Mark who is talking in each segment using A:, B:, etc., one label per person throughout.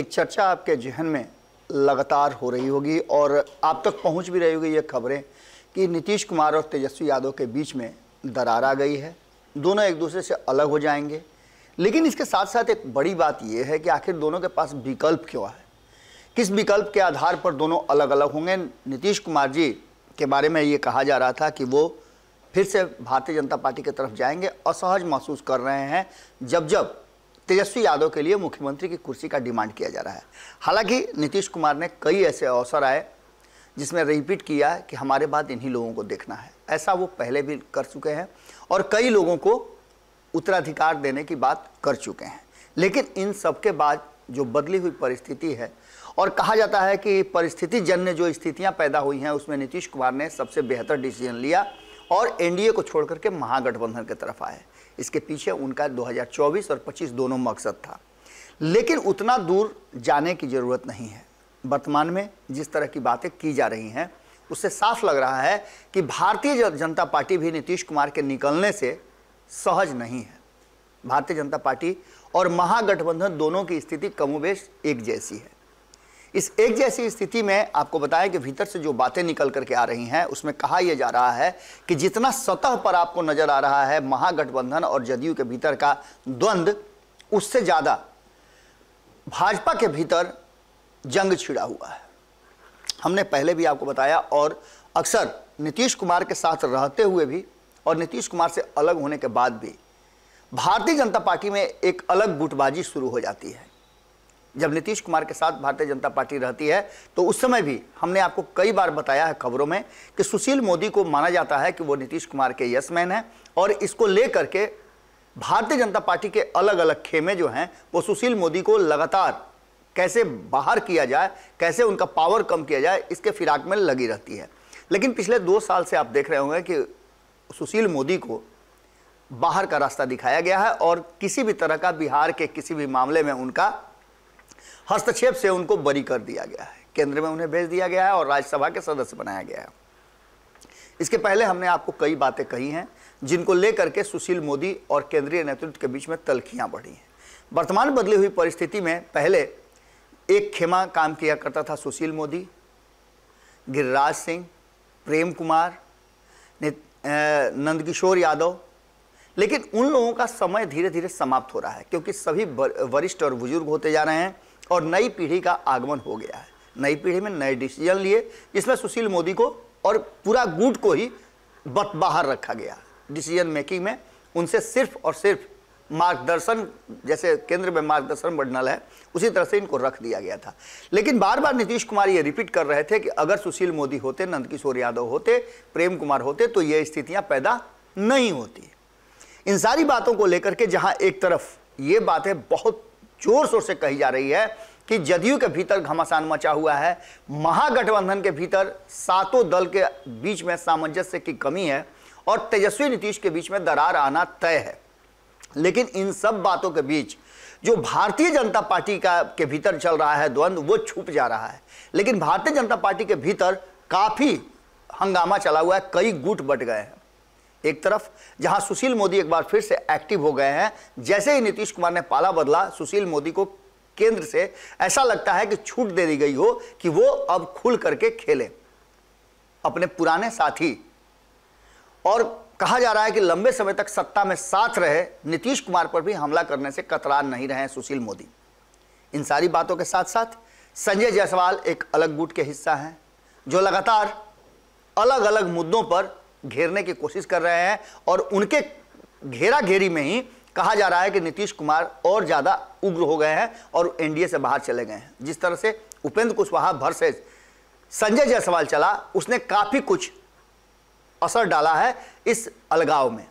A: एक चर्चा आपके जहन में लगातार हो रही होगी और आप तक पहुंच भी रही होगी ये खबरें कि नीतीश कुमार और तेजस्वी यादव के बीच में दरार आ गई है दोनों एक दूसरे से अलग हो जाएंगे लेकिन इसके साथ साथ एक बड़ी बात यह है कि आखिर दोनों के पास विकल्प क्यों है किस विकल्प के आधार पर दोनों अलग अलग होंगे नीतीश कुमार जी के बारे में ये कहा जा रहा था कि वो फिर से भारतीय जनता पार्टी की तरफ जाएंगे असहज महसूस कर रहे हैं जब जब तेजस्वी यादव के लिए मुख्यमंत्री की कुर्सी का डिमांड किया जा रहा है हालांकि नीतीश कुमार ने कई ऐसे अवसर आए जिसमें रिपीट किया कि हमारे बाद इन्हीं लोगों को देखना है ऐसा वो पहले भी कर चुके हैं और कई लोगों को उत्तराधिकार देने की बात कर चुके हैं लेकिन इन सबके बाद जो बदली हुई परिस्थिति है और कहा जाता है कि परिस्थिति जन्य जो स्थितियां पैदा हुई हैं उसमें नीतीश कुमार ने सबसे बेहतर डिसीजन लिया और एनडीए को छोड़कर के महागठबंधन की तरफ आए इसके पीछे उनका 2024 और 25 दोनों मकसद था लेकिन उतना दूर जाने की ज़रूरत नहीं है वर्तमान में जिस तरह की बातें की जा रही हैं उससे साफ लग रहा है कि भारतीय जनता पार्टी भी नीतीश कुमार के निकलने से सहज नहीं है भारतीय जनता पार्टी और महागठबंधन दोनों की स्थिति कमोबेश एक जैसी है इस एक जैसी स्थिति में आपको बताएं कि भीतर से जो बातें निकल करके आ रही हैं उसमें कहा यह जा रहा है कि जितना सतह पर आपको नजर आ रहा है महागठबंधन और जदयू के भीतर का द्वंद्व उससे ज़्यादा भाजपा के भीतर जंग छिड़ा हुआ है हमने पहले भी आपको बताया और अक्सर नीतीश कुमार के साथ रहते हुए भी और नीतीश कुमार से अलग होने के बाद भी भारतीय जनता पार्टी में एक अलग गुटबाजी शुरू हो जाती है जब नीतीश कुमार के साथ भारतीय जनता पार्टी रहती है तो उस समय भी हमने आपको कई बार बताया है खबरों में कि सुशील मोदी को माना जाता है कि वो नीतीश कुमार के यस मैन हैं और इसको लेकर के भारतीय जनता पार्टी के अलग अलग खेमे जो हैं वो सुशील मोदी को लगातार कैसे बाहर किया जाए कैसे उनका पावर कम किया जाए इसके फिराक में लगी रहती है लेकिन पिछले दो साल से आप देख रहे होंगे कि सुशील मोदी को बाहर का रास्ता दिखाया गया है और किसी भी तरह का बिहार के किसी भी मामले में उनका हस्तक्षेप से उनको बरी कर दिया गया है केंद्र में उन्हें भेज दिया गया है और राज्यसभा के सदस्य बनाया गया है इसके पहले हमने आपको कई बातें कही हैं जिनको लेकर के सुशील मोदी और केंद्रीय नेतृत्व के बीच में तलखियां बढ़ी हैं वर्तमान बदली हुई परिस्थिति में पहले एक खेमा काम किया करता था सुशील मोदी गिरिराज सिंह प्रेम कुमार नंदकिशोर यादव लेकिन उन लोगों का समय धीरे धीरे समाप्त हो रहा है क्योंकि सभी वरिष्ठ और बुजुर्ग होते जा रहे हैं और नई पीढ़ी का आगमन हो गया है नई पीढ़ी में नए डिसीजन लिए जिसमें सुशील मोदी को और पूरा गुट को ही बत बाहर रखा गया डिसीजन मेकिंग में उनसे सिर्फ और सिर्फ मार्गदर्शन जैसे केंद्र में मार्गदर्शन बढ़ना है उसी तरह से इनको रख दिया गया था लेकिन बार बार नीतीश कुमार ये रिपीट कर रहे थे कि अगर सुशील मोदी होते नंदकिशोर यादव होते प्रेम कुमार होते तो ये स्थितियां पैदा नहीं होती इन सारी बातों को लेकर के जहां एक तरफ ये बातें बहुत जोर शोर से कही जा रही है कि जदयू के भीतर घमासान मचा हुआ है महागठबंधन के भीतर सातों दल के बीच में सामंजस्य की कमी है और तेजस्वी नीतीश के बीच में दरार आना तय है लेकिन इन सब बातों के बीच जो भारतीय जनता पार्टी का के भीतर चल रहा है द्वंद्व वो छुप जा रहा है लेकिन भारतीय जनता पार्टी के भीतर काफ़ी हंगामा चला हुआ है कई गुट बट गए हैं एक तरफ जहां सुशील मोदी एक बार फिर से एक्टिव हो गए हैं जैसे ही नीतीश कुमार ने पाला बदला सुशील मोदी को केंद्र से ऐसा लगता है कि छूट दे दी गई हो कि वो अब खुल करके खेले अपने पुराने साथी और कहा जा रहा है कि लंबे समय तक सत्ता में साथ रहे नीतीश कुमार पर भी हमला करने से कतरा नहीं रहे सुशील मोदी इन सारी बातों के साथ साथ संजय जायसवाल एक अलग गुट के हिस्सा हैं जो लगातार अलग अलग मुद्दों पर घेरने की कोशिश कर रहे हैं और उनके घेरा घेरी में ही कहा जा रहा है कि नीतीश कुमार और ज़्यादा उग्र हो गए हैं और एनडीए से बाहर चले गए हैं जिस तरह से उपेंद्र कुशवाहा से संजय जायसवाल चला उसने काफ़ी कुछ असर डाला है इस अलगाव में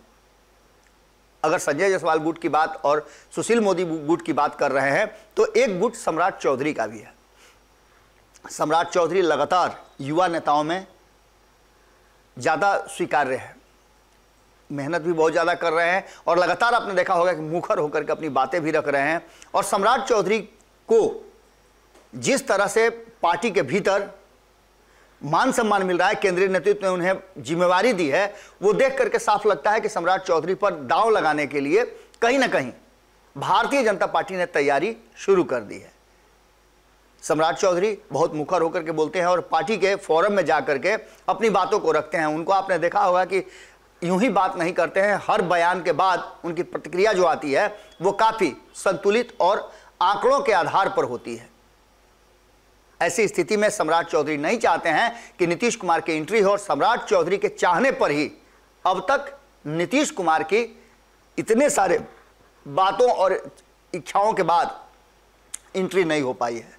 A: अगर संजय जायसवाल गुट की बात और सुशील मोदी गुट की बात कर रहे हैं तो एक गुट सम्राट चौधरी का भी है सम्राट चौधरी लगातार युवा नेताओं में ज़्यादा स्वीकार्य है मेहनत भी बहुत ज़्यादा कर रहे हैं और लगातार आपने देखा होगा कि मुखर होकर के अपनी बातें भी रख रहे हैं और सम्राट चौधरी को जिस तरह से पार्टी के भीतर मान सम्मान मिल रहा है केंद्रीय नेतृत्व ने उन्हें जिम्मेवारी दी है वो देख करके साफ लगता है कि सम्राट चौधरी पर दाव लगाने के लिए कहीं ना कहीं भारतीय जनता पार्टी ने तैयारी शुरू कर दी है सम्राट चौधरी बहुत मुखर होकर के बोलते हैं और पार्टी के फोरम में जा करके अपनी बातों को रखते हैं उनको आपने देखा होगा कि यूं ही बात नहीं करते हैं हर बयान के बाद उनकी प्रतिक्रिया जो आती है वो काफ़ी संतुलित और आंकड़ों के आधार पर होती है ऐसी स्थिति में सम्राट चौधरी नहीं चाहते हैं कि नीतीश कुमार की एंट्री हो और सम्राट चौधरी के चाहने पर ही अब तक नीतीश कुमार की इतने सारे बातों और इच्छाओं के बाद एंट्री नहीं हो पाई है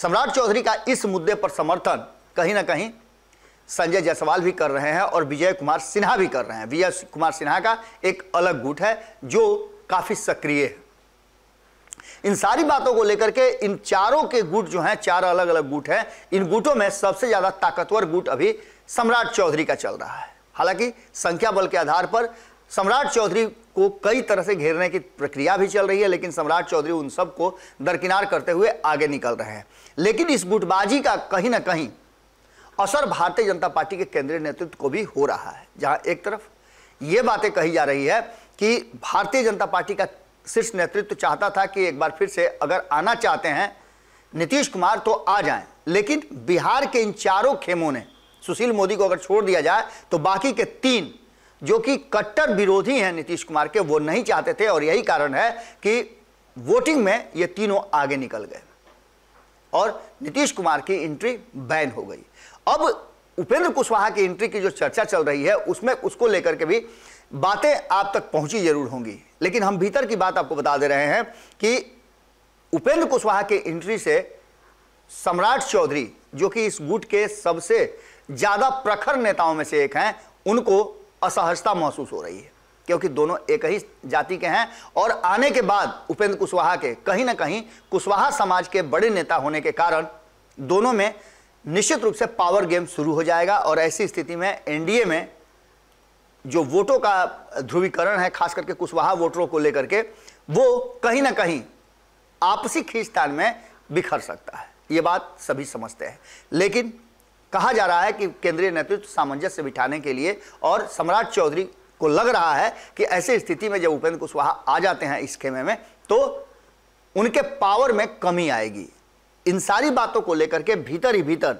A: सम्राट चौधरी का इस मुद्दे पर समर्थन कहीं ना कहीं संजय जायसवाल भी कर रहे हैं और विजय कुमार सिन्हा भी कर रहे हैं विजय कुमार सिन्हा का एक अलग गुट है जो काफी सक्रिय है इन सारी बातों को लेकर के इन चारों के गुट जो हैं चार अलग अलग गुट हैं इन गुटों में सबसे ज्यादा ताकतवर गुट अभी सम्राट चौधरी का चल रहा है हालांकि संख्या बल के आधार पर सम्राट चौधरी को कई तरह से घेरने की प्रक्रिया भी चल रही है लेकिन सम्राट चौधरी उन सबको दरकिनार करते हुए आगे निकल रहे हैं लेकिन इस गुटबाजी का कहीं ना कहीं असर भारतीय जनता पार्टी के केंद्रीय नेतृत्व को भी हो रहा है जहां एक तरफ ये बातें कही जा रही है कि भारतीय जनता पार्टी का शीर्ष नेतृत्व चाहता था कि एक बार फिर से अगर आना चाहते हैं नीतीश कुमार तो आ जाएं लेकिन बिहार के इन चारों खेमों ने सुशील मोदी को अगर छोड़ दिया जाए तो बाकी के तीन जो कि कट्टर विरोधी हैं नीतीश कुमार के वो नहीं चाहते थे और यही कारण है कि वोटिंग में ये तीनों आगे निकल गए और नीतीश कुमार की एंट्री बैन हो गई अब उपेंद्र कुशवाहा की एंट्री की जो चर्चा चल रही है उसमें उसको लेकर के भी बातें आप तक पहुंची जरूर होंगी लेकिन हम भीतर की बात आपको बता दे रहे हैं कि उपेंद्र कुशवाहा के एंट्री से सम्राट चौधरी जो कि इस गुट के सबसे ज्यादा प्रखर नेताओं में से एक हैं उनको असहजता महसूस हो रही है क्योंकि दोनों एक ही जाति के हैं और आने के बाद उपेंद्र कुशवाहा के कहीं ना कहीं कुशवाहा समाज के बड़े नेता होने के कारण दोनों में निश्चित रूप से पावर गेम शुरू हो जाएगा और ऐसी स्थिति में एनडीए में जो वोटों का ध्रुवीकरण है खास करके कुशवाहा वोटरों को लेकर के वो कहीं ना कहीं आपसी खींचतान में बिखर सकता है ये बात सभी समझते हैं लेकिन कहा जा रहा है कि केंद्रीय नेतृत्व सामंजस्य बिठाने के लिए और सम्राट चौधरी को लग रहा है कि ऐसी स्थिति में जब उपेंद्र कुशवाहा आ जाते हैं इस खेमे में तो उनके पावर में कमी आएगी इन सारी बातों को लेकर के भीतर ही भीतर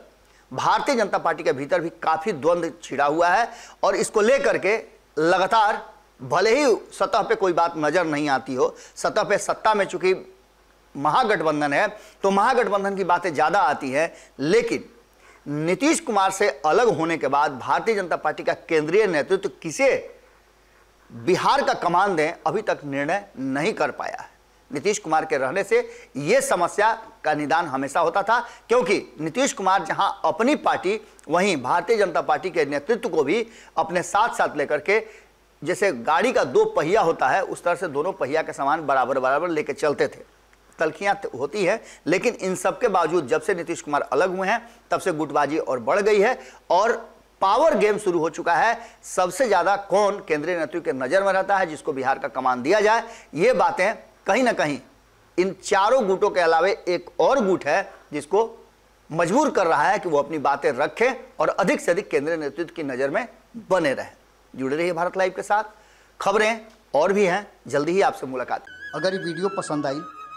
A: भारतीय जनता पार्टी के भीतर भी काफी द्वंद्व छिड़ा हुआ है और इसको लेकर के लगातार भले ही सतह पे कोई बात नजर नहीं आती हो सतह पे सत्ता में चूंकि महागठबंधन है तो महागठबंधन की बातें ज्यादा आती हैं लेकिन नीतीश कुमार से अलग होने के बाद भारतीय जनता पार्टी का केंद्रीय नेतृत्व तो किसे बिहार का कमान दें अभी तक निर्णय नहीं कर पाया है नीतीश कुमार के रहने से यह समस्या का निदान हमेशा होता था क्योंकि नीतीश कुमार जहां अपनी पार्टी वहीं भारतीय जनता पार्टी के नेतृत्व को भी अपने साथ साथ लेकर के जैसे गाड़ी का दो पहिया होता है उस तरह से दोनों पहिया के सामान बराबर बराबर लेके चलते थे तलखियां होती है लेकिन इन सब के बावजूद जब से नीतीश कुमार अलग हुए हैं तब से गुटबाजी और बढ़ गई है और पावर गेम शुरू हो चुका है सबसे ज्यादा कौन केंद्रीय नेतृत्व के नजर में रहता है जिसको बिहार का कमान दिया जाए ये बातें कहीं ना कहीं इन चारों गुटों के अलावे एक और गुट है जिसको मजबूर कर रहा है कि वो अपनी बातें रखें और अधिक से अधिक केंद्रीय नेतृत्व की नजर में बने रहें जुड़े रहिए भारत लाइव के साथ खबरें और भी हैं जल्दी ही आपसे मुलाकात अगर ये वीडियो पसंद आई